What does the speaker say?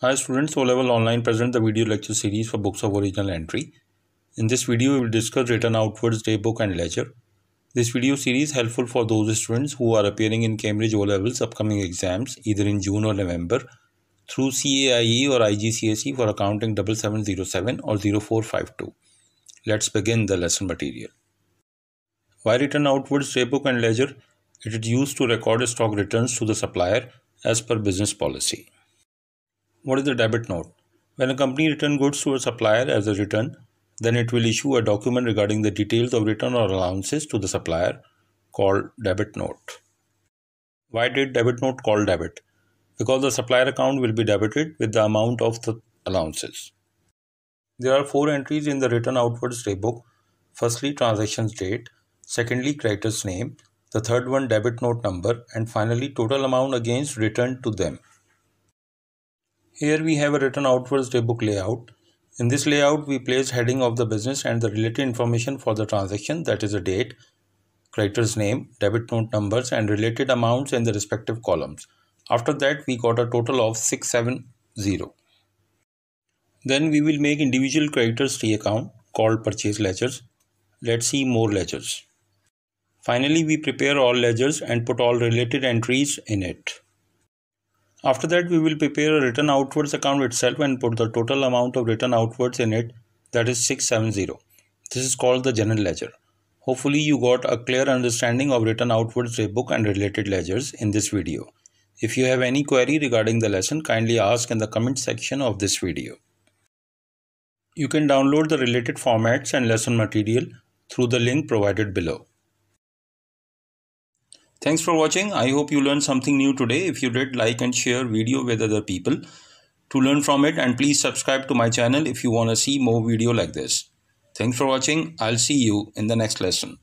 Hi students, O-Level Online present the video lecture series for books of original entry. In this video, we will discuss written outwards book and ledger. This video series helpful for those students who are appearing in Cambridge O-Levels upcoming exams either in June or November through CAIE or IGCSE for accounting 7707 or 0452. Let's begin the lesson material. Why written outwards book and ledger? It is used to record stock returns to the supplier as per business policy. What is a debit note? When a company returns goods to a supplier as a return, then it will issue a document regarding the details of return or allowances to the supplier called debit note. Why did debit note called debit? Because the supplier account will be debited with the amount of the allowances. There are four entries in the return outwards book. Firstly, transactions date. Secondly, creditor's name. The third one, debit note number. And finally, total amount against returned to them. Here we have a written outwards daybook layout. In this layout, we place heading of the business and the related information for the transaction that is the date, creditor's name, debit note numbers and related amounts in the respective columns. After that, we got a total of 670. Then we will make individual creditors fee account called purchase ledgers. Let's see more ledgers. Finally, we prepare all ledgers and put all related entries in it. After that, we will prepare a return outwards account itself and put the total amount of return outwards in it, that is 670. This is called the general ledger. Hopefully, you got a clear understanding of return outwards book and related ledgers in this video. If you have any query regarding the lesson, kindly ask in the comment section of this video. You can download the related formats and lesson material through the link provided below. Thanks for watching. I hope you learned something new today. If you did, like and share video with other people to learn from it and please subscribe to my channel if you want to see more video like this. Thanks for watching. I'll see you in the next lesson.